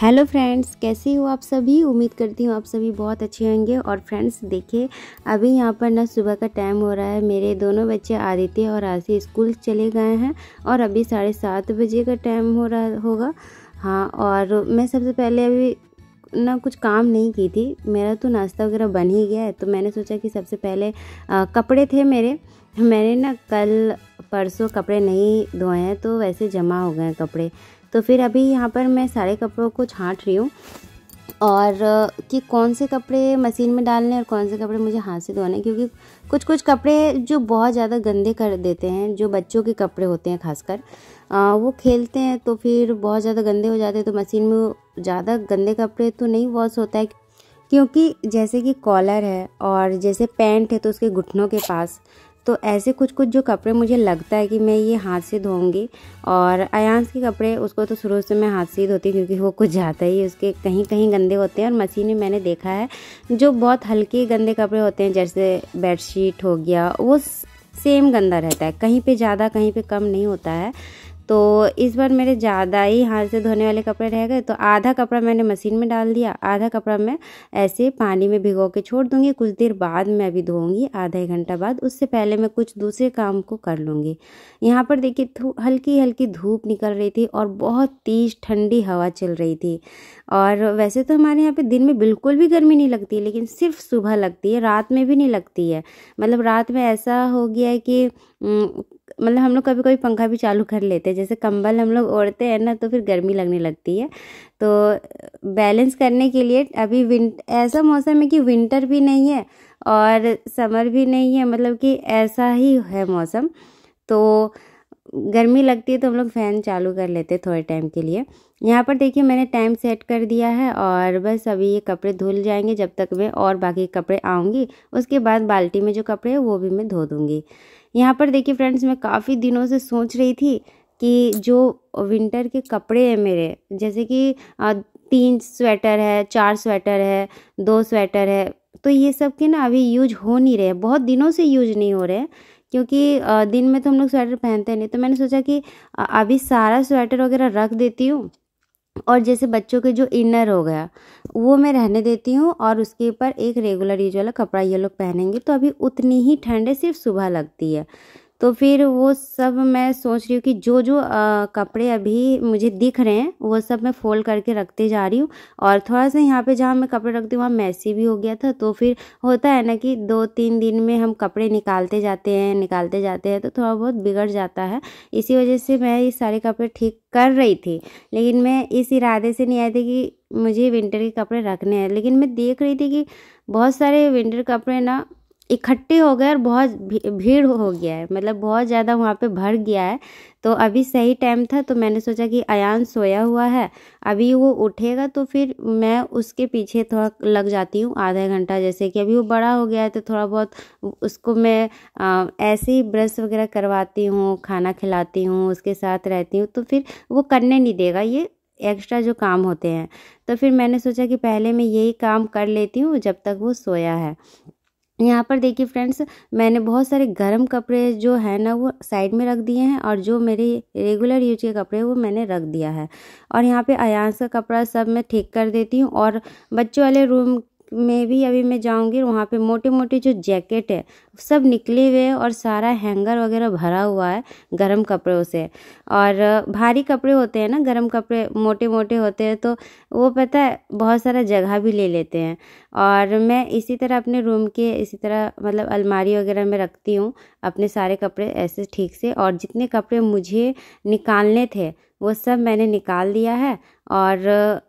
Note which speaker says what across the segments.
Speaker 1: hello friends कैसे हो आप सभी उम्मीद करती हूँ आप सभी बहुत अच्छे होंगे और फ्रेंड्स देखिए अभी यहाँ पर ना सुबह का टाइम हो रहा है मेरे दोनों बच्चे आदित्य और आशी स्कूल चले गए हैं और अभी साढ़े सात बजे का टाइम हो रहा होगा हाँ और मैं सबसे पहले अभी ना कुछ काम नहीं की थी मेरा तो नाश्ता वगैरह बन ही गया है तो मैंने सोचा कि सबसे पहले आ, कपड़े थे मेरे मैंने ना कल परसों कपड़े नहीं धोए हैं तो वैसे जमा हो गए हैं कपड़े तो फिर अभी यहाँ पर मैं सारे कपड़ों को छाँट रही हूँ और कि कौन से कपड़े मशीन में डालने और कौन से कपड़े मुझे हाथ से धोने क्योंकि कुछ कुछ कपड़े जो बहुत ज़्यादा गंदे कर देते हैं जो बच्चों के कपड़े होते हैं खासकर वो खेलते हैं तो फिर बहुत ज़्यादा गंदे हो जाते हैं तो मशीन में ज़्यादा गंदे कपड़े तो नहीं वॉश होता है क्योंकि जैसे कि कॉलर है और जैसे पैंट है तो उसके घुटनों के पास तो ऐसे कुछ कुछ जो कपड़े मुझे लगता है कि मैं ये हाथ से धोऊंगी और अयांस के कपड़े उसको तो शुरू से मैं हाथ से ही धोती क्योंकि वो कुछ जाता ही उसके कहीं कहीं गंदे होते हैं और मशीन में मैंने देखा है जो बहुत हल्के गंदे कपड़े होते हैं जैसे बेडशीट हो गया वो सेम गंदा रहता है कहीं पे ज़्यादा कहीं पे कम नहीं होता है तो इस बार मेरे ज़्यादा ही हाथ से धोने वाले कपड़े रह गए तो आधा कपड़ा मैंने मशीन में डाल दिया आधा कपड़ा मैं ऐसे पानी में भिगो के छोड़ दूँगी कुछ देर बाद मैं अभी धोऊँगी आधा एक घंटा बाद उससे पहले मैं कुछ दूसरे काम को कर लूँगी यहाँ पर देखिए हल्की हल्की धूप निकल रही थी और बहुत तेज़ ठंडी हवा चल रही थी और वैसे तो हमारे यहाँ पर दिन में बिल्कुल भी गर्मी नहीं लगती लेकिन सिर्फ सुबह लगती है रात में भी नहीं लगती है मतलब रात में ऐसा हो गया है कि मतलब हम लोग कभी कभी पंखा भी चालू कर लेते हैं जैसे कंबल हम लोग ओढ़ते हैं ना तो फिर गर्मी लगने लगती है तो बैलेंस करने के लिए अभी विंट ऐसा मौसम है कि विंटर भी नहीं है और समर भी नहीं है मतलब कि ऐसा ही है मौसम तो गर्मी लगती है तो हम लोग फ़ैन चालू कर लेते हैं थोड़े टाइम के लिए यहाँ पर देखिए मैंने टाइम सेट कर दिया है और बस अभी ये कपड़े धुल जाएंगे जब तक मैं और बाकी कपड़े आऊँगी उसके बाद बाल्टी में जो कपड़े हैं वो भी मैं धो दूँगी यहाँ पर देखिए फ्रेंड्स मैं काफ़ी दिनों से सोच रही थी कि जो विंटर के कपड़े हैं मेरे जैसे कि तीन स्वेटर है चार स्वेटर है दो स्वेटर है तो ये सब के ना अभी यूज हो नहीं रहे बहुत दिनों से यूज नहीं हो रहे क्योंकि दिन में तो हम लोग स्वेटर पहनते नहीं तो मैंने सोचा कि अभी सारा स्वेटर वगैरह रख देती हूँ और जैसे बच्चों के जो इनर हो गया वो मैं रहने देती हूँ और उसके ऊपर एक रेगुलर यूज वाला कपड़ा ये लोग पहनेंगे तो अभी उतनी ही ठंड है सिर्फ सुबह लगती है तो फिर वो सब मैं सोच रही हूँ कि जो जो आ, कपड़े अभी मुझे दिख रहे हैं वो सब मैं फोल्ड करके रखते जा रही हूँ और थोड़ा सा यहाँ पे जहाँ मैं कपड़े रखती हूँ वहाँ मैसी भी हो गया था तो फिर होता है ना कि दो तीन दिन में हम कपड़े निकालते जाते हैं निकालते जाते हैं तो थोड़ा बहुत बिगड़ जाता है इसी वजह से मैं ये सारे कपड़े ठीक कर रही थी लेकिन मैं इस इरादे से नहीं आई थी कि मुझे विंटर के कपड़े रखने हैं लेकिन मैं देख रही थी कि बहुत सारे विंटर कपड़े ना इकट्ठे हो गए और बहुत भीड़ हो गया है मतलब बहुत ज़्यादा वहाँ पे भर गया है तो अभी सही टाइम था तो मैंने सोचा कि अयान सोया हुआ है अभी वो उठेगा तो फिर मैं उसके पीछे थोड़ा लग जाती हूँ आधा घंटा जैसे कि अभी वो बड़ा हो गया है तो थोड़ा बहुत उसको मैं आ, ऐसे ही ब्रश वगैरह करवाती हूँ खाना खिलाती हूँ उसके साथ रहती हूँ तो फिर वो करने नहीं देगा ये एक्स्ट्रा जो काम होते हैं तो फिर मैंने सोचा कि पहले मैं यही काम कर लेती हूँ जब तक वो सोया है यहाँ पर देखिए फ्रेंड्स मैंने बहुत सारे गर्म कपड़े जो है ना वो साइड में रख दिए हैं और जो मेरे रेगुलर यूज के कपड़े वो मैंने रख दिया है और यहाँ पे अयांस का कपड़ा सब मैं ठीक कर देती हूँ और बच्चों वाले रूम में भी अभी मैं जाऊंगी वहाँ पे मोटे मोटे जो जैकेट है सब निकले हुए हैं और सारा हैंगर वगैरह भरा हुआ है गर्म कपड़ों से और भारी कपड़े होते हैं ना गर्म कपड़े मोटे मोटे होते हैं तो वो पता है बहुत सारा जगह भी ले लेते हैं और मैं इसी तरह अपने रूम के इसी तरह मतलब अलमारी वगैरह में रखती हूँ अपने सारे कपड़े ऐसे ठीक से और जितने कपड़े मुझे निकालने थे वो सब मैंने निकाल दिया है और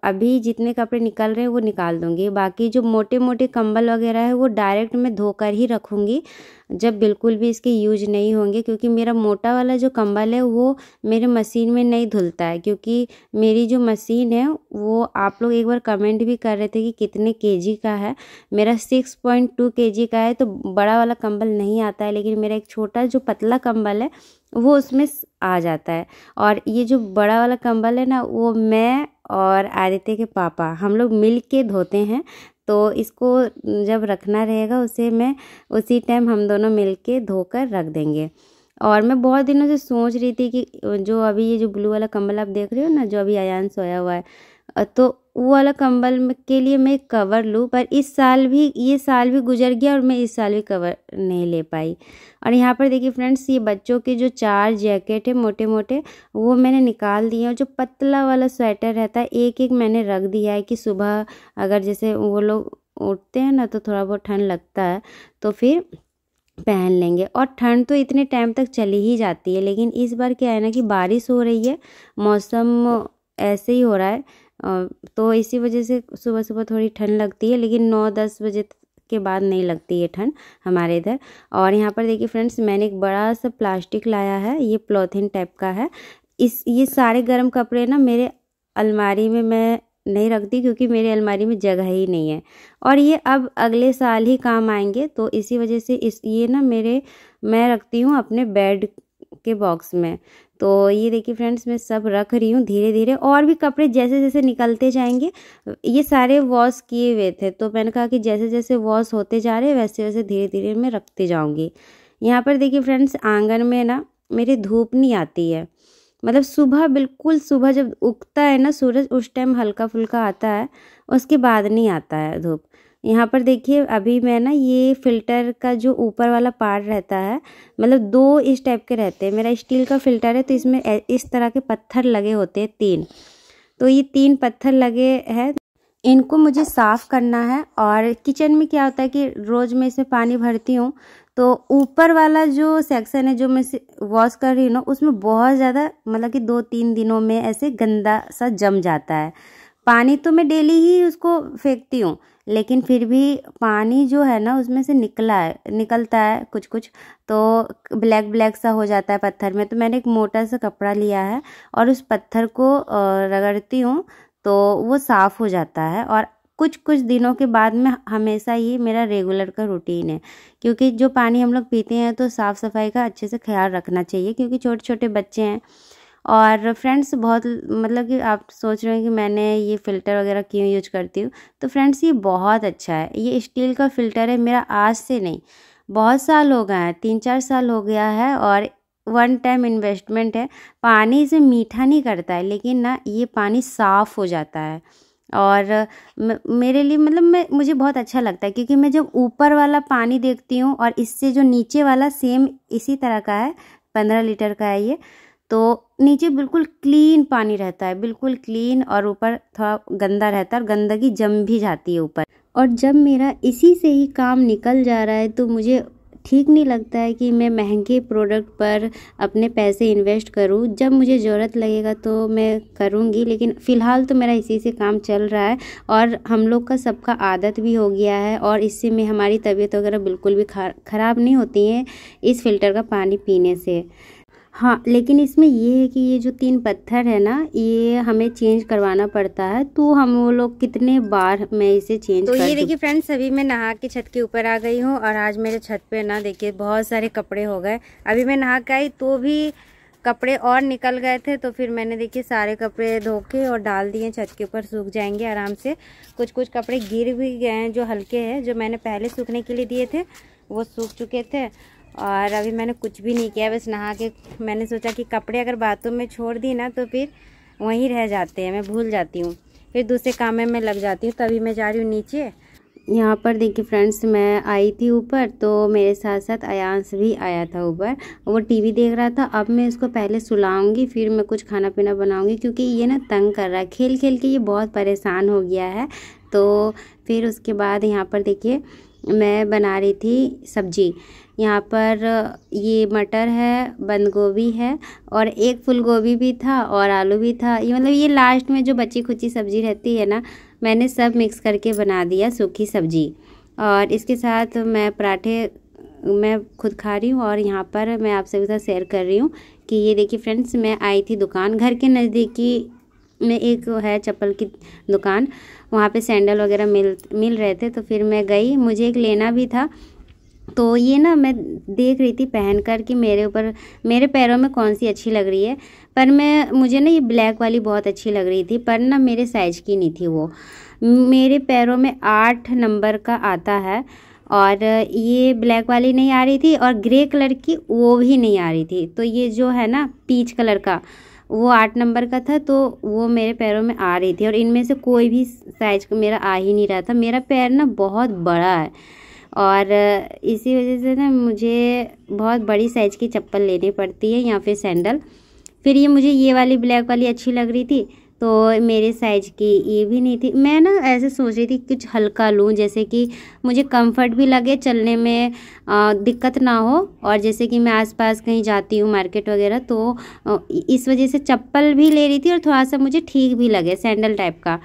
Speaker 1: अभी जितने कपड़े निकल रहे हैं वो निकाल दूँगी बाकी जो मोटे मोटे कंबल वगैरह है वो डायरेक्ट मैं धोकर ही रखूँगी जब बिल्कुल भी इसके यूज नहीं होंगे क्योंकि मेरा मोटा वाला जो कंबल है वो मेरे मशीन में नहीं धुलता है क्योंकि मेरी जो मशीन है वो आप लोग एक बार कमेंट भी कर रहे थे कि कितने केजी का है मेरा सिक्स पॉइंट टू के का है तो बड़ा वाला कंबल नहीं आता है लेकिन मेरा एक छोटा जो पतला कंबल है वो उसमें आ जाता है और ये जो बड़ा वाला कंबल है ना वो मैं और आदित्य के पापा हम लोग मिल के धोते हैं तो इसको जब रखना रहेगा उसे मैं उसी टाइम हम दोनों मिल के धोकर रख देंगे और मैं बहुत दिनों से सोच रही थी कि जो अभी ये जो ब्लू वाला कंबल आप देख रहे हो ना जो अभी आयान सोया हुआ है तो वो वाला कंबल के लिए मैं कवर लूँ पर इस साल भी ये साल भी गुजर गया और मैं इस साल भी कवर नहीं ले पाई और यहाँ पर देखिए फ्रेंड्स ये बच्चों के जो चार जैकेट है मोटे मोटे वो मैंने निकाल दिए और जो पतला वाला स्वेटर रहता है एक एक मैंने रख दिया है कि सुबह अगर जैसे वो लोग उठते हैं ना तो थोड़ा बहुत ठंड लगता है तो फिर पहन लेंगे और ठंड तो इतने टाइम तक चली ही जाती है लेकिन इस बार क्या है ना कि बारिश हो रही है मौसम ऐसे ही हो रहा है तो इसी वजह से सुबह सुबह थोड़ी ठंड लगती है लेकिन नौ दस बजे के बाद नहीं लगती है ठंड हमारे इधर और यहाँ पर देखिए फ्रेंड्स मैंने एक बड़ा सा प्लास्टिक लाया है ये प्लॉथिन टाइप का है इस ये सारे गर्म कपड़े ना मेरे अलमारी में मैं नहीं रखती क्योंकि मेरे अलमारी में जगह ही नहीं है और ये अब अगले साल ही काम आएंगे तो इसी वजह से इस ये ना मेरे मैं रखती हूँ अपने बेड के बॉक्स में तो ये देखिए फ्रेंड्स मैं सब रख रही हूँ धीरे धीरे और भी कपड़े जैसे जैसे निकलते जाएंगे ये सारे वॉश किए हुए थे तो मैंने कहा कि जैसे जैसे वॉश होते जा रहे वैसे वैसे धीरे धीरे मैं रखते जाऊँगी यहाँ पर देखिए फ्रेंड्स आंगन में ना मेरी धूप नहीं आती है मतलब सुबह बिल्कुल सुबह जब उगता है ना सूरज उस टाइम हल्का फुल्का आता है उसके बाद नहीं आता है धूप यहाँ पर देखिए अभी मैं ना ये फ़िल्टर का जो ऊपर वाला पार्ट रहता है मतलब दो इस टाइप के रहते हैं मेरा स्टील का फ़िल्टर है तो इसमें इस तरह के पत्थर लगे होते हैं तीन तो ये तीन पत्थर लगे हैं इनको मुझे साफ़ करना है और किचन में क्या होता है कि रोज़ मैं इसमें पानी भरती हूँ तो ऊपर वाला जो सेक्शन है जो मैं वॉश कर रही हूँ ना उसमें बहुत ज़्यादा मतलब कि दो तीन दिनों में ऐसे गंदा सा जम जाता है पानी तो मैं डेली ही उसको फेंकती हूँ लेकिन फिर भी पानी जो है ना उसमें से निकला है निकलता है कुछ कुछ तो ब्लैक ब्लैक सा हो जाता है पत्थर में तो मैंने एक मोटा सा कपड़ा लिया है और उस पत्थर को रगड़ती हूँ तो वो साफ़ हो जाता है और कुछ कुछ दिनों के बाद में हमेशा ही मेरा रेगुलर का रूटीन है क्योंकि जो पानी हम लोग पीते हैं तो साफ़ सफाई का अच्छे से ख्याल रखना चाहिए क्योंकि छोटे छोटे बच्चे हैं और फ्रेंड्स बहुत मतलब कि आप सोच रहे हैं कि मैंने ये फ़िल्टर वगैरह क्यों यूज करती हूँ तो फ्रेंड्स ये बहुत अच्छा है ये स्टील का फ़िल्टर है मेरा आज से नहीं बहुत साल हो गया है तीन चार साल हो गया है और वन टाइम इन्वेस्टमेंट है पानी इसे मीठा नहीं करता है लेकिन ना ये पानी साफ़ हो जाता है और मेरे लिए मतलब मैं मुझे बहुत अच्छा लगता है क्योंकि मैं जब ऊपर वाला पानी देखती हूँ और इससे जो नीचे वाला सेम इसी तरह का है पंद्रह लीटर का है ये तो नीचे बिल्कुल क्लीन पानी रहता है बिल्कुल क्लीन और ऊपर थोड़ा गंदा रहता है और गंदगी जम भी जाती है ऊपर और जब मेरा इसी से ही काम निकल जा रहा है तो मुझे ठीक नहीं लगता है कि मैं महंगे प्रोडक्ट पर अपने पैसे इन्वेस्ट करूं जब मुझे ज़रूरत लगेगा तो मैं करूंगी लेकिन फ़िलहाल तो मेरा इसी से काम चल रहा है और हम लोग का सबका आदत भी हो गया है और इससे में हमारी तबीयत वगैरह बिल्कुल भी खराब नहीं होती है इस फ़िल्टर का पानी पीने से हाँ लेकिन इसमें ये है कि ये जो तीन पत्थर है ना ये हमें चेंज करवाना पड़ता है तो हम वो लोग कितने बार मैं इसे चेंज तो ये देखिए फ्रेंड्स अभी मैं नहा के छत के ऊपर आ गई हूँ और आज मेरे छत पे ना देखिए बहुत सारे कपड़े हो गए अभी मैं नहा के आई तो भी कपड़े और निकल गए थे तो फिर मैंने देखिए सारे कपड़े धो के और डाल दिए छत के ऊपर सूख जाएंगे आराम से कुछ कुछ कपड़े गिर भी गए हैं जो हल्के हैं जो मैंने पहले सूखने के लिए दिए थे वो सूख चुके थे और अभी मैंने कुछ भी नहीं किया बस नहा के मैंने सोचा कि कपड़े अगर बाथरूम में छोड़ दी ना तो फिर वहीं रह जाते हैं मैं भूल जाती हूँ फिर दूसरे काम में मैं लग जाती हूँ तभी मैं जा रही हूँ नीचे यहाँ पर देखिए फ्रेंड्स मैं आई थी ऊपर तो मेरे साथ साथ अयांश भी आया था ऊपर वो टीवी देख रहा था अब मैं इसको पहले सुलाऊंगी फिर मैं कुछ खाना पीना बनाऊंगी क्योंकि ये ना तंग कर रहा है खेल खेल के ये बहुत परेशान हो गया है तो फिर उसके बाद यहाँ पर देखिए मैं बना रही थी सब्जी यहाँ पर ये मटर है बंद गोभी है और एक फूल गोभी भी था और आलू भी था ये मतलब ये लास्ट में जो बची खुची सब्ज़ी रहती है ना मैंने सब मिक्स करके बना दिया सूखी सब्ज़ी और इसके साथ मैं पराठे मैं खुद खा रही हूँ और यहाँ पर मैं आप सभी साथ शेयर कर रही हूँ कि ये देखिए फ्रेंड्स मैं आई थी दुकान घर के नज़दीकी में एक है चप्पल की दुकान वहाँ पे सैंडल वगैरह मिल मिल रहे थे तो फिर मैं गई मुझे एक लेना भी था तो ये ना मैं देख रही थी पहन कर कि मेरे ऊपर मेरे पैरों में कौन सी अच्छी लग रही है पर मैं मुझे ना ये ब्लैक वाली बहुत अच्छी लग रही थी पर ना मेरे साइज़ की नहीं थी वो मेरे पैरों में आठ नंबर का आता है और ये ब्लैक वाली नहीं आ रही थी और ग्रे कलर की वो भी नहीं आ रही थी तो ये जो है ना पीच कलर का वो आठ नंबर का था तो वो मेरे पैरों में आ रही थी और इनमें से कोई भी साइज मेरा आ ही नहीं रहा था मेरा पैर ना बहुत बड़ा है और इसी वजह से ना मुझे बहुत बड़ी साइज़ की चप्पल लेनी पड़ती है या फिर सैंडल फिर ये मुझे ये वाली ब्लैक वाली अच्छी लग रही थी तो मेरे साइज़ की ये भी नहीं थी मैं ना ऐसे सोच रही थी कुछ हल्का लूँ जैसे कि मुझे कंफर्ट भी लगे चलने में आ, दिक्कत ना हो और जैसे कि मैं आसपास कहीं जाती हूँ मार्केट वगैरह तो इस वजह से चप्पल भी ले रही थी और थोड़ा सा मुझे ठीक भी लगे सैंडल टाइप का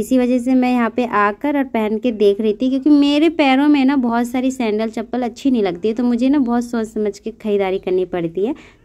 Speaker 1: इसी वजह से मैं यहाँ पे आकर और पहन के देख रही थी क्योंकि मेरे पैरों में ना बहुत सारी सैंडल चप्पल अच्छी नहीं लगती है तो मुझे ना बहुत सोच समझ के ख़रीदारी करनी पड़ती है